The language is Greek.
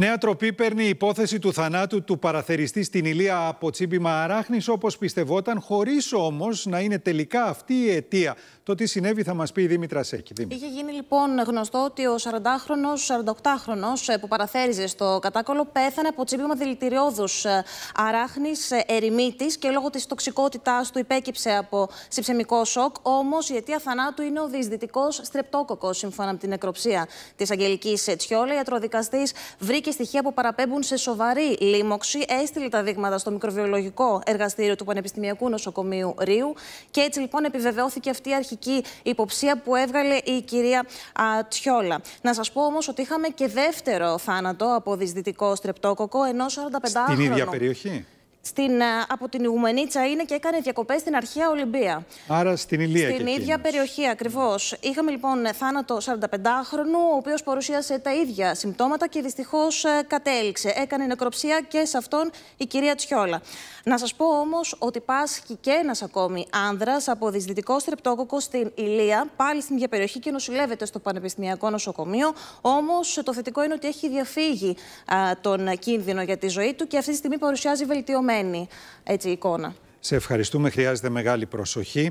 Νέα τροπή παίρνει η υπόθεση του θανάτου του παραθεριστή στην Ηλία από τσίμπημα αράχνης όπως πιστευόταν, χωρίς όμως να είναι τελικά αυτή η αιτία. Το τι συνέβη θα μας πει η Δήμητρα Σέκη. Είχε γίνει λοιπόν γνωστό ότι ο 40χρονος, 48χρονος ε, που παραθέριζε στο κατάκολο πέθανε από τσίμπημα δηλητηριώδους ε, αράχνης ε, ερημίτης και λόγω της τοξικότητάς του υπέκυψε από συψεμικό σοκ. Όμως η αιτία θανάτου είναι ο διεισδυτικός στρεπτόκοκος σύμφωνα με την νεκροψία της Αγγελικής Τσιόλα. Ιατροδικαστής βρήκε και στοιχεία που παραπέμπουν σε σοβαρή λίμωξη. Έστειλε τα δείγματα στο μικροβιολογικό εργαστήριο του Πανεπιστημιακού Νοσοκομείου Ρίου. Και έτσι λοιπόν επιβεβαιώθηκε αυτή η αρχική υποψία που έβγαλε η κυρία Τσιόλα. Τιόλα. Να σας πω όμως ότι είχαμε και δεύτερο θάνατο από δυσδυτικό στρεπτόκοκο ενός 45 Στην ίδια περιοχή στην, ε, από την Ιγουμενίτσα είναι και έκανε διακοπές στην αρχαία Ολυμπία. Άρα στην Ηλία. Στην ιδια εκείνος. περιοχή ακριβώς. Είχαμε λοιπόν θάνατο 45χρονου, ο οποίος παρουσίασε τα ίδια συμπτώματα και δυστυχώς ε, κατέληξε. Έκανε νεκροψία και σε αυτόν η κυρία Τσιόλα. Να σας πω όμως ότι πάσχει και ένας ακόμη άνδρας από δυσδυτικό στρεπτόκοκο στην Ηλία, πάλι στην ίδια περιοχή και νοσηλεύεται στο Πανεπιστημιακό Νοσοκομείο. Όμως το θετικό είναι ότι έχει διαφύγει τον κίνδυνο για τη ζωή του και αυτή τη στιγμή παρουσιάζει βελτιωμένο έτσι, εικόνα. Σε ευχαριστούμε. Χρειάζεται μεγάλη προσοχή.